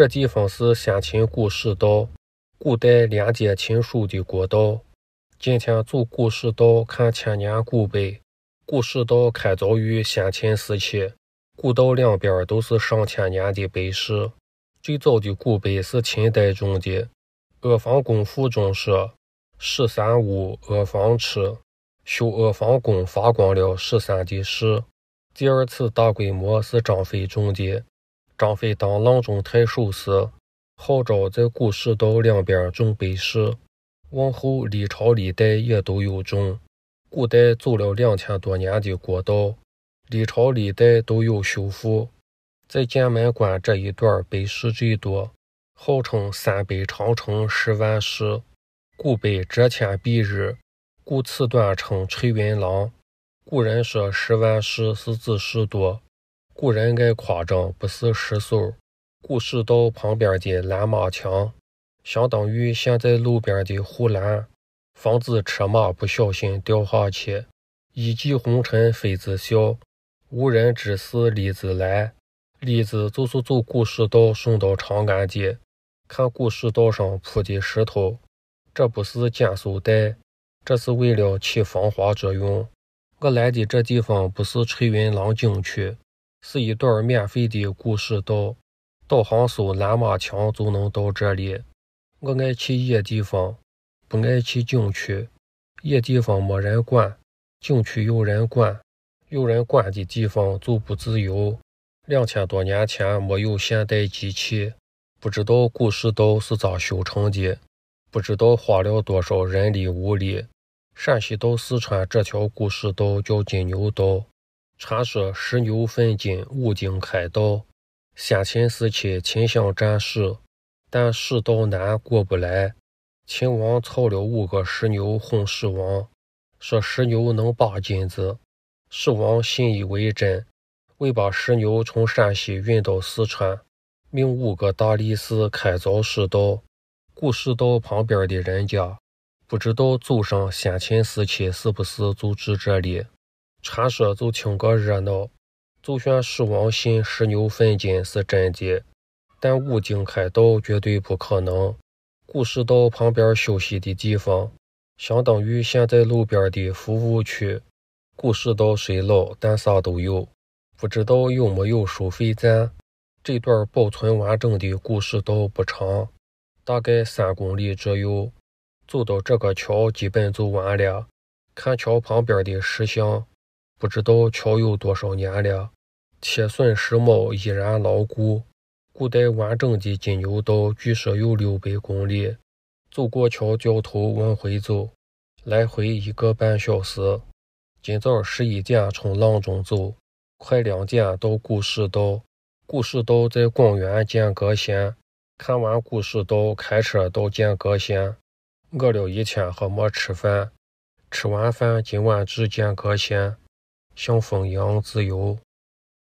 这地方是先秦古石道，古代连接秦蜀的国道。今天走古石道，看千年古碑。古石道开凿于先秦时期，古道两边都是上千年的柏树。最早的古碑是秦代种的，《阿房宫赋》中说：“十三屋阿房池，修阿房宫，发光了十三的树。”第二次大规模是张飞种的。张飞当阆中太守时，号召在古蜀道两边种柏树，往后历朝历代也都有种。古代走了两千多年的国道，历朝历代都有修复。在剑门关这一段柏树最多，号称“三北长城十万树”，古北遮天蔽日，故此段称“翠云廊”。古人说“十万树”是指树多。古人爱夸张，不是实数。古蜀道旁边的拦马墙，相当于现在路边的护栏，防止车马不小心掉下去。一骑红尘妃子笑，无人知是荔枝来。荔枝就是走古蜀道送到长安的。看古蜀道上铺的石头，这不是减速带，这是为了起防滑作用。我来的这地方不是翠云廊景区。是一段免费的古蜀道，导航搜“蓝马墙”就能到这里。我爱去野地方，不爱去景区。野地方没人管，景区有人管。有人管的地方就不自由。两千多年前没有现代机器，不知道古蜀道是咋修成的，不知道花了多少人力物力。陕西到四川这条古蜀道叫金牛道。传说石牛分金，五经开道。先秦时期，秦相占士，但蜀道难过不来。秦王操了五个石牛哄蜀王，说石牛能把金子，蜀王信以为真，为把石牛从山西运到四川，命五个大力士开凿蜀道。古蜀道旁边的人家，不知道走上先秦时期是不是就住这里。传说就听个热闹，就算鼠王信石牛粪金是真的，但五经开道绝对不可能。古市道旁边休息的地方，相当于现在路边的服务区。古市道虽老，但啥都有，不知道有没有收费站。这段保存完整的古市道不长，大概三公里左右。走到这个桥，基本走完了。看桥旁边的石像。不知道桥有多少年了，铁损石锚依然牢固。古代完整的金牛道据说有六百公里。走过桥掉头往回走，来回一个半小时。今早十一点从阆中走，快两点到古蜀道。古蜀道在广元剑阁县。看完古蜀道，开车到剑阁县。饿了一天还没吃饭，吃完饭今晚住剑阁县。像风一样自由。